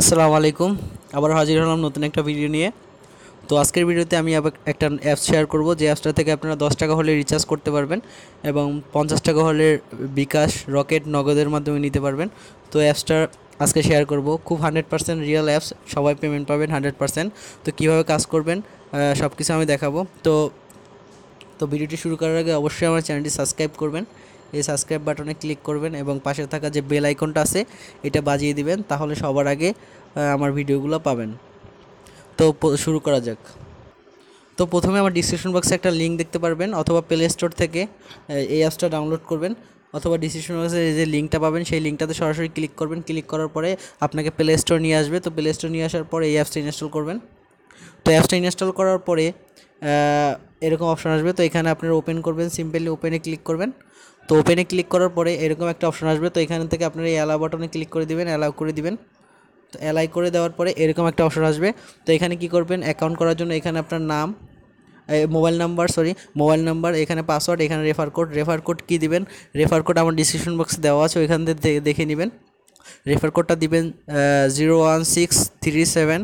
আসসালামু আলাইকুম আবার হাজির হলাম নতুন একটা ভিডিও নিয়ে তো আজকের ভিডিওতে আমি একটা অ্যাপ শেয়ার করব যে অ্যাপসটা থেকে আপনারা দশ টাকা হলে রিচার্জ করতে পারবেন এবং পঞ্চাশ টাকা হলে বিকাশ রকেট নগদের মাধ্যমে নিতে পারবেন তো অ্যাপসটা আজকে শেয়ার করব খুব হান্ড্রেড পার্সেন্ট রিয়েল অ্যাপস সবাই পেমেন্ট পাবেন হান্ড্রেড পার্সেন্ট তো কীভাবে কাজ করবেন সব কিছু আমি দেখাবো তো তো ভিডিওটি শুরু করার আগে অবশ্যই আমার চ্যানেলটি সাবস্ক্রাইব করবেন এই সাবস্ক্রাইব বাটনে ক্লিক করবেন এবং পাশে থাকা যে বেল আইকনটা আছে এটা বাজিয়ে দিবেন তাহলে সবার আগে আমার ভিডিওগুলো পাবেন তো শুরু করা যাক তো প্রথমে আমার ডিসক্রিপশন বক্সে একটা লিঙ্ক দেখতে পারবেন অথবা প্লে স্টোর থেকে এই অ্যাপসটা ডাউনলোড করবেন অথবা ডিসিশন বক্সে যে লিঙ্কটা পাবেন সেই লিঙ্কটাতে সরাসরি ক্লিক করবেন ক্লিক করার পরে আপনাকে প্লে স্টোর নিয়ে আসবে তো প্লে স্টোর নিয়ে আসার পরে এই অ্যাপসটা ইনস্টল করবেন তো অ্যাপসটা ইনস্টল করার পরে এরকম অপশন আসবে তো এখানে আপনারা ওপেন করবেন সিম্পলি ওপেনে ক্লিক করবেন তো ওপেনে ক্লিক করার পরে এরকম একটা অপশন আসবে তো এখান থেকে আপনারা এই অ্যালাউ বাটনে ক্লিক করে দিবেন অ্যালাউ করে দিবেন তো অ্যালাই করে দেওয়ার পরে এরকম একটা অপশন আসবে তো এখানে কি করবেন অ্যাকাউন্ট করার জন্য এখানে আপনার নাম mobile number sorry mobile number এখানে পাসওয়ার্ড এখানে রেফার কোড রেফার কোড কী দিবেন রেফার কোড আমার ডিসক্রিপশন বক্সে দেওয়া আছে ওইখান থেকে দেখে নেবেন রেফার কোডটা দিবেন zero one six three seven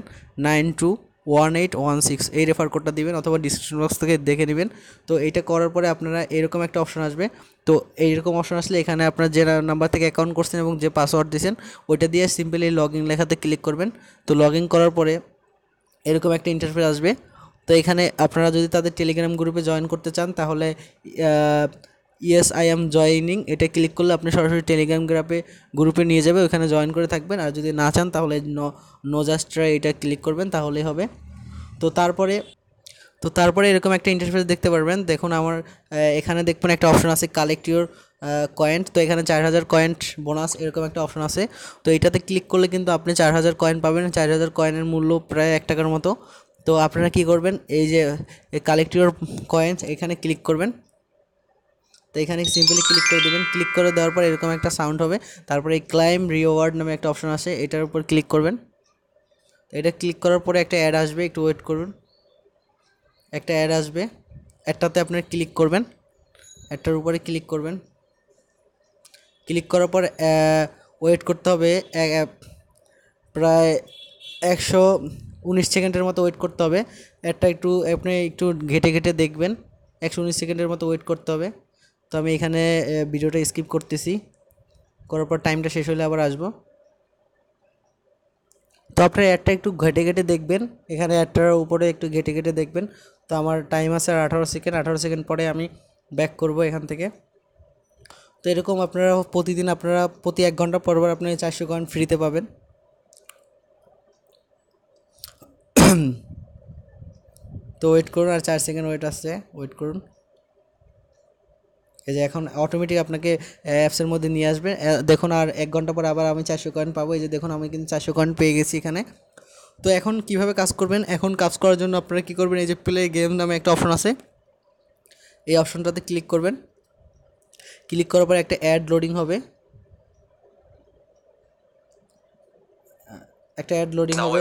nine two one eight one six এই রেফার কোডটা দিবেন অথবা ডিসক্রিপশন বক্স থেকে দেখে নেবেন তো এটা করার পরে আপনারা এরকম একটা অপশন আসবে তো এইরকম অপশন আসলে এখানে আপনার যে নাম্বার থেকে অ্যাকাউন্ট করছেন এবং যে পাসওয়ার্ড দিয়েছেন ওইটা দিয়ে সিম্পলি লগ ইন লেখাতে ক্লিক করবেন তো লগ ইন করার পরে এরকম একটা ইন্টারফেস আসবে তো এখানে আপনারা যদি তাদের টেলিগ্রাম গ্রুপে জয়েন করতে চান তাহলে ইয়েস আই এম জয়নিং এটা ক্লিক করলে আপনি সরাসরি টেলিগ্রাম গ্রাপে গ্রুপে নিয়ে যাবে ওখানে জয়েন করে থাকবেন আর যদি না চান তাহলে নো জাস্ট ট্রাই এটা ক্লিক করবেন তাহলেই হবে তো তারপরে তো তারপরে এরকম একটা ইন্টারফেস দেখতে পারবেন দেখুন আমার এখানে দেখবেন একটা অপশন আছে কালেক্ট ইউর কয়েন্ট তো এখানে চার হাজার কয়েন্ট বোনাস এরকম একটা অপশন আছে তো এটাতে ক্লিক করলে কিন্তু আপনি চার হাজার কয়েন পাবেন চার হাজার কয়েনের মূল্য প্রায় এক টাকার মতো তো আপনারা কি করবেন এই যে কালেক্ট ইউর কয়েন্স এখানে ক্লিক করবেন তো এখানে সিম্পলি ক্লিক করে দেবেন ক্লিক করে দেওয়ার পর এরকম একটা সাউন্ড হবে তারপরে এই ক্লাইম রিওয়ার্ড নামে একটা অপশন আছে এটার উপর ক্লিক করবেন এটা ক্লিক করার পরে একটা অ্যাড আসবে একটু ওয়েট করুন একটা অ্যাড আসবে একটাতে আপনার ক্লিক করবেন অ্যাডটার উপরে ক্লিক করবেন ক্লিক করার পর ওয়েট করতে হবে প্রায় একশো উনিশ সেকেন্ডের মতো ওয়েট করতে হবে একটা একটু আপনি একটু ঘেটে ঘেটে দেখবেন একশো উনিশ সেকেন্ডের মতো ওয়েট করতে হবে তো আমি এখানে ভিডিওটা স্কিপ করতেছি করার পর টাইমটা শেষ হলে আবার আসবো তো আপনার অ্যাডটা একটু ঘেটে ঘেটে দেখবেন এখানে অ্যাডটার উপরে একটু ঘেটে ঘেটে দেখবেন তো আমার টাইম আছে আর আঠারো সেকেন্ড আঠারো সেকেন্ড পরে আমি ব্যাক করব এখান থেকে তো এরকম আপনারা প্রতিদিন আপনারা প্রতি এক ঘন্টা পর পর আপনারা চারশো কয়েন ফ্রিতে পাবেন তো ওয়েট করুন আর চার সেকেন্ড ওয়েট আসছে ওয়েট করুন এই যে এখন অটোমেটিক আপনাকে অ্যাপসের মধ্যে নিয়ে আসবে দেখুন আর এক ঘন্টা পরে আবার আমি চারশো কয়েন পাবো এই যে দেখুন আমি কিন্তু চারশো কয়েন পেয়ে গেছি এখানে তো এখন কিভাবে কাজ করবেন এখন কাজ করার জন্য আপনারা কী করবেন এই যে প্লে গেম নামে একটা অপশন আছে এই অপশনটাতে ক্লিক করবেন ক্লিক করার পর একটা অ্যাড লোডিং হবে একটা অ্যাড লোডিং হবে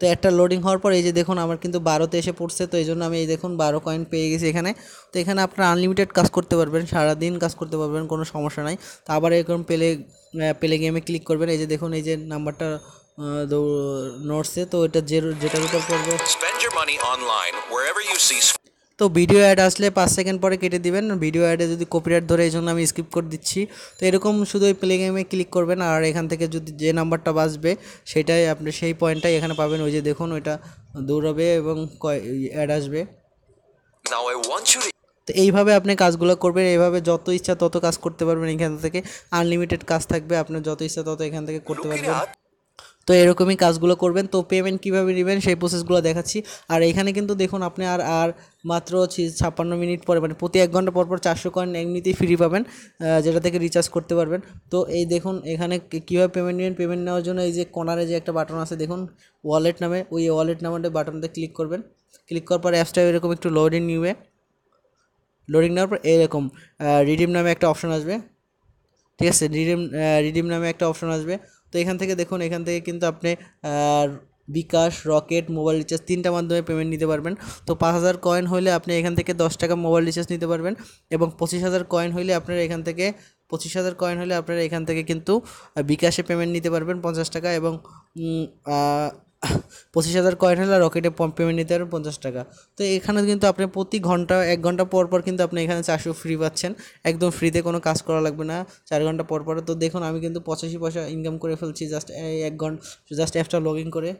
তো একটা লোডিং হওয়ার পর এই যে দেখুন আমার কিন্তু বারোতে এসে পড়ছে তো এই জন্য আমি এই দেখুন বারো কয়েন পেয়ে গেছি এখানে তো এখানে আপনারা আনলিমিটেড কাজ করতে পারবেন সারাদিন কাজ করতে পারবেন কোনো সমস্যা নাই তো আবার এরকম পেলে পেলে গেমে ক্লিক করবেন এই যে দেখুন এই যে নাম্বারটা নোটসে তো এটা যেটার উপর পড়বে তো ভিডিও অ্যাড আসলে পাঁচ সেকেন্ড পরে কেটে দিবেন ভিডিও অ্যাডে যদি কপিরাইট ধরে এই জন্য আমি স্কিপ করে দিচ্ছি তো এরকম শুধু ওই প্লে গেমে ক্লিক করবেন আর এখান থেকে যদি যে নাম্বারটা বাজবে সেটাই আপনি সেই পয়েন্টটাই এখানে পাবেন ওই যে দেখুন ওইটা দৌড়াবে এবং অ্যাড আসবে তো এইভাবে আপনি কাজগুলো করবেন এইভাবে যত ইচ্ছা তত কাজ করতে পারবেন এখান থেকে আনলিমিটেড কাজ থাকবে আপনার যত ইচ্ছা তত এখান থেকে করতে পারবেন তো এরকমই কাজগুলো করবেন তো পেমেন্ট কীভাবে নেবেন সেই প্রসেসগুলো দেখাচ্ছি আর এখানে কিন্তু দেখুন আপনি আর আর মাত্র ছাপ্পান্ন মিনিট পরে মানে প্রতি এক ঘন্টা পর পর চারশো কয়েন এমনিতেই ফ্রি পাবেন যেটা থেকে রিচার্জ করতে পারবেন তো এই দেখুন এখানে কীভাবে পেমেন্ট নেবেন পেমেন্ট নেওয়ার জন্য এই যে কোনারে যে একটা বাটন আছে দেখুন ওয়ালেট নামে ওই ওয়ালেট নামে বাটনতে ক্লিক করবেন ক্লিক করার পর অ্যাপসটা এরকম একটু লোডিং নিবে লোডিং নেওয়ার পর এরকম রিডিম নামে একটা অপশন আসবে ঠিক আছে রিডিম রিডিম নামে একটা অপশন আসবে তো এখান থেকে দেখুন এখান থেকে কিন্তু আপনি বিকাশ রকেট মোবাইল রিচার্জ তিনটা মাধ্যমে পেমেন্ট নিতে পারবেন তো পাঁচ হাজার কয়েন হলে আপনি এখান থেকে দশ টাকা মোবাইল রিচার্জ নিতে পারবেন এবং পঁচিশ হাজার কয়েন হলে আপনার এখান থেকে পঁচিশ হাজার কয়েন হলে আপনারা এখান থেকে কিন্তু বিকাশে পেমেন্ট নিতে পারবেন পঞ্চাশ টাকা এবং পঁচিশ হাজার কয়েন হলে রকেটে পেমেন্ট নিতে পারবেন পঞ্চাশ টাকা তো এখানে কিন্তু আপনি প্রতি ঘন্টা এক ঘন্টা পর পর কিন্তু আপনি এখানে চারশো ফ্রি পাচ্ছেন একদম ফ্রিতে কোনো কাজ করা লাগবে না চার ঘন্টা পর পর তো দেখুন আমি কিন্তু পঁচাশি পয়সা ইনকাম করে ফেলছি জাস্ট এক ঘন্টা জাস্ট অ্যাপটা লগ ইন করে